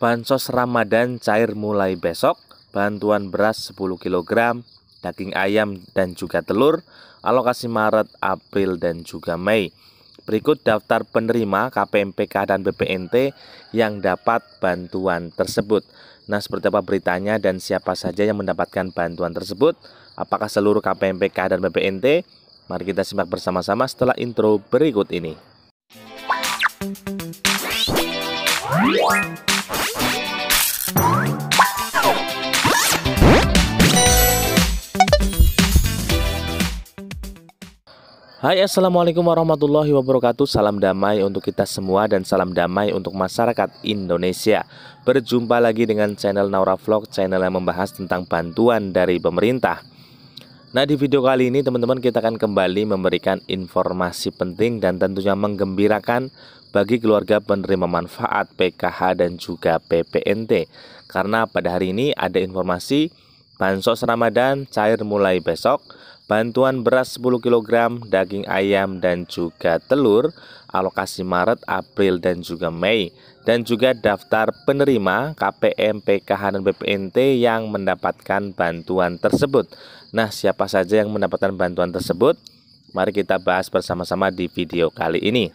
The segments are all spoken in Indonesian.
Bansos Ramadan cair mulai besok, bantuan beras 10 kg, daging ayam dan juga telur, alokasi Maret, April dan juga Mei. Berikut daftar penerima KPMPK dan BPNT yang dapat bantuan tersebut. Nah, seperti apa beritanya dan siapa saja yang mendapatkan bantuan tersebut? Apakah seluruh KPMPK dan BPNT? Mari kita simak bersama-sama setelah intro berikut ini. Hai assalamualaikum warahmatullahi wabarakatuh Salam damai untuk kita semua dan salam damai untuk masyarakat Indonesia Berjumpa lagi dengan channel Naura Vlog Channel yang membahas tentang bantuan dari pemerintah Nah di video kali ini teman-teman kita akan kembali memberikan informasi penting dan tentunya menggembirakan bagi keluarga penerima manfaat PKH dan juga PPNT. Karena pada hari ini ada informasi bansos Ramadan cair mulai besok, bantuan beras 10 kg, daging ayam dan juga telur, alokasi Maret, April dan juga Mei, dan juga daftar penerima KPM, PKH dan PPNT yang mendapatkan bantuan tersebut. Nah, siapa saja yang mendapatkan bantuan tersebut? Mari kita bahas bersama-sama di video kali ini.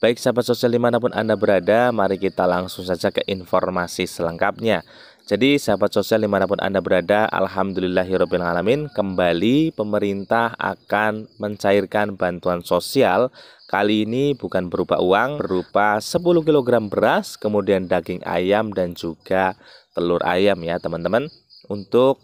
Baik sahabat sosial dimanapun Anda berada, mari kita langsung saja ke informasi selengkapnya. Jadi sahabat sosial dimanapun Anda berada, alamin kembali pemerintah akan mencairkan bantuan sosial Kali ini bukan berupa uang, berupa 10 kg beras, kemudian daging ayam dan juga telur ayam ya teman-teman. Untuk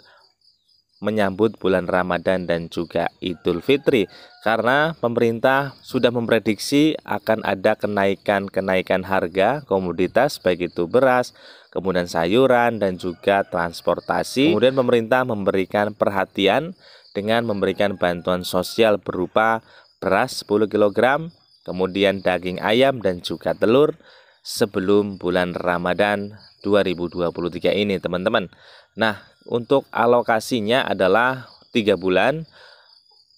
menyambut bulan Ramadan dan juga Idul Fitri karena pemerintah sudah memprediksi akan ada kenaikan-kenaikan harga komoditas baik itu beras, kemudian sayuran dan juga transportasi. Kemudian pemerintah memberikan perhatian dengan memberikan bantuan sosial berupa beras 10 kg, kemudian daging ayam dan juga telur sebelum bulan Ramadan 2023 ini teman-teman. Nah untuk alokasinya adalah 3 bulan,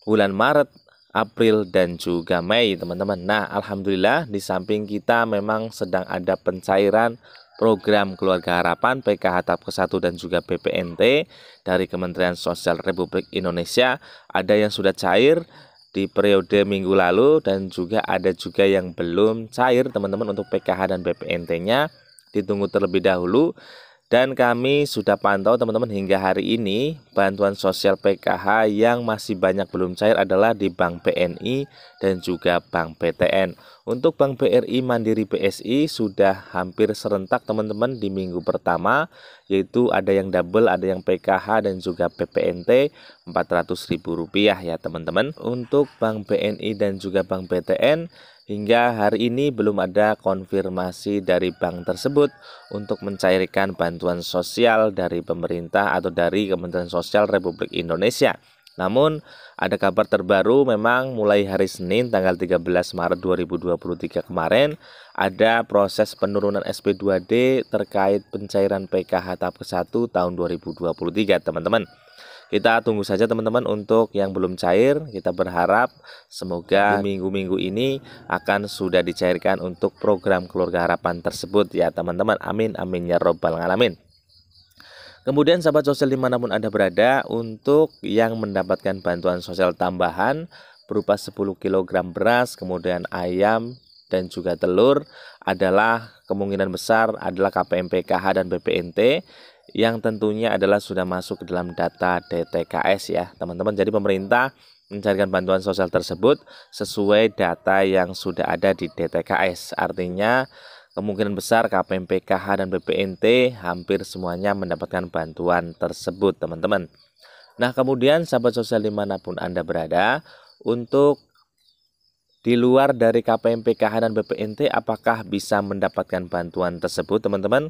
bulan Maret, April dan juga Mei teman-teman. Nah Alhamdulillah di samping kita memang sedang ada pencairan program Keluarga Harapan PKH Tahap ke-1 dan juga BPNT dari Kementerian Sosial Republik Indonesia ada yang sudah cair di periode minggu lalu dan juga ada juga yang belum cair teman-teman untuk PKH dan BPNT-nya ditunggu terlebih dahulu dan kami sudah pantau teman-teman hingga hari ini bantuan sosial PKH yang masih banyak belum cair adalah di Bank BNI dan juga Bank PTN. Untuk Bank BRI Mandiri BSI sudah hampir serentak teman-teman di minggu pertama yaitu ada yang double, ada yang PKH dan juga PPNT Rp400.000 ya teman-teman. Untuk Bank BNI dan juga Bank PTN Hingga hari ini belum ada konfirmasi dari bank tersebut untuk mencairkan bantuan sosial dari pemerintah atau dari Kementerian Sosial Republik Indonesia. Namun, ada kabar terbaru memang mulai hari Senin tanggal 13 Maret 2023 kemarin ada proses penurunan SP2D terkait pencairan PKH tahap ke-1 tahun 2023, teman-teman. Kita tunggu saja teman-teman untuk yang belum cair. Kita berharap semoga iya. minggu-minggu ini akan sudah dicairkan untuk program keluarga harapan tersebut ya teman-teman. Amin amin ya robbal alamin. Kemudian sahabat sosial dimanapun Anda berada untuk yang mendapatkan bantuan sosial tambahan berupa 10 kg beras, kemudian ayam, dan juga telur adalah kemungkinan besar adalah KPM PKH dan BPNT yang tentunya adalah sudah masuk ke dalam data DTKS ya teman-teman. Jadi pemerintah mencarikan bantuan sosial tersebut sesuai data yang sudah ada di DTKS. Artinya kemungkinan besar KPM PKH dan BPNT hampir semuanya mendapatkan bantuan tersebut teman-teman. Nah kemudian sahabat sosial dimanapun Anda berada untuk di luar dari KPM PKH dan BPNT apakah bisa mendapatkan bantuan tersebut teman-teman?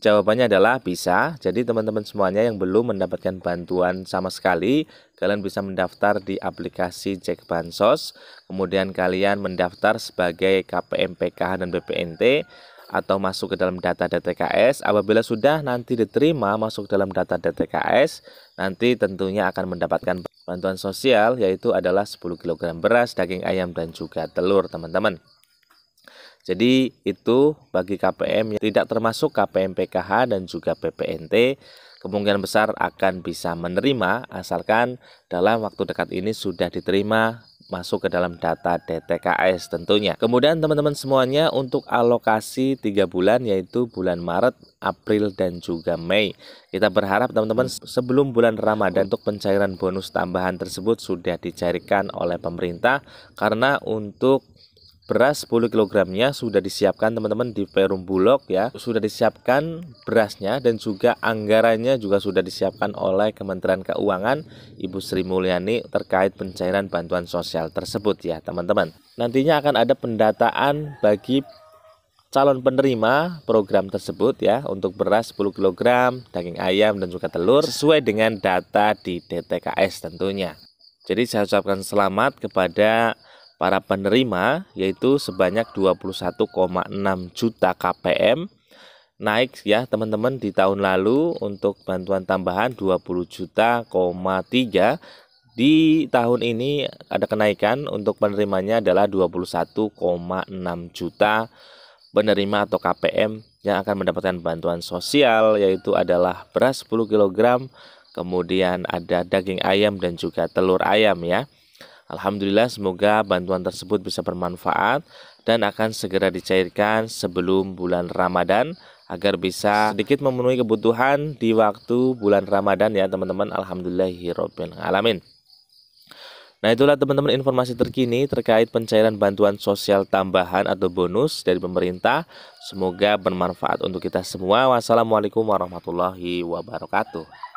Jawabannya adalah bisa. Jadi teman-teman semuanya yang belum mendapatkan bantuan sama sekali, kalian bisa mendaftar di aplikasi Cek Bansos. Kemudian kalian mendaftar sebagai KPM PKH dan BPNT atau masuk ke dalam data DTKS. Apabila sudah nanti diterima masuk dalam data DTKS, nanti tentunya akan mendapatkan bantuan sosial yaitu adalah 10 kg beras, daging ayam dan juga telur, teman-teman. Jadi itu bagi KPM yang tidak termasuk KPM PKH dan juga PPNT kemungkinan besar akan bisa menerima asalkan dalam waktu dekat ini sudah diterima masuk ke dalam data DTKS tentunya. Kemudian teman-teman semuanya untuk alokasi 3 bulan yaitu bulan Maret, April dan juga Mei. Kita berharap teman-teman sebelum bulan Ramadan untuk pencairan bonus tambahan tersebut sudah dicairkan oleh pemerintah karena untuk beras 10 kg-nya sudah disiapkan teman-teman di Perum Bulog ya sudah disiapkan berasnya dan juga anggarannya juga sudah disiapkan oleh Kementerian Keuangan Ibu Sri Mulyani terkait pencairan bantuan sosial tersebut ya teman-teman nantinya akan ada pendataan bagi calon penerima program tersebut ya untuk beras 10 kg, daging ayam dan juga telur sesuai dengan data di DTKS tentunya. Jadi saya ucapkan selamat kepada para penerima yaitu sebanyak 21,6 juta KPM naik ya teman-teman di tahun lalu untuk bantuan tambahan 20 juta,3 di tahun ini ada kenaikan untuk penerimanya adalah 21,6 juta penerima atau KPM yang akan mendapatkan bantuan sosial yaitu adalah beras 10 kg, kemudian ada daging ayam dan juga telur ayam ya. Alhamdulillah semoga bantuan tersebut bisa bermanfaat dan akan segera dicairkan sebelum bulan Ramadan agar bisa sedikit memenuhi kebutuhan di waktu bulan Ramadan ya teman-teman. Alhamdulillahirabbil alamin. Nah itulah teman-teman informasi terkini terkait pencairan bantuan sosial tambahan atau bonus dari pemerintah. Semoga bermanfaat untuk kita semua. Wassalamualaikum warahmatullahi wabarakatuh.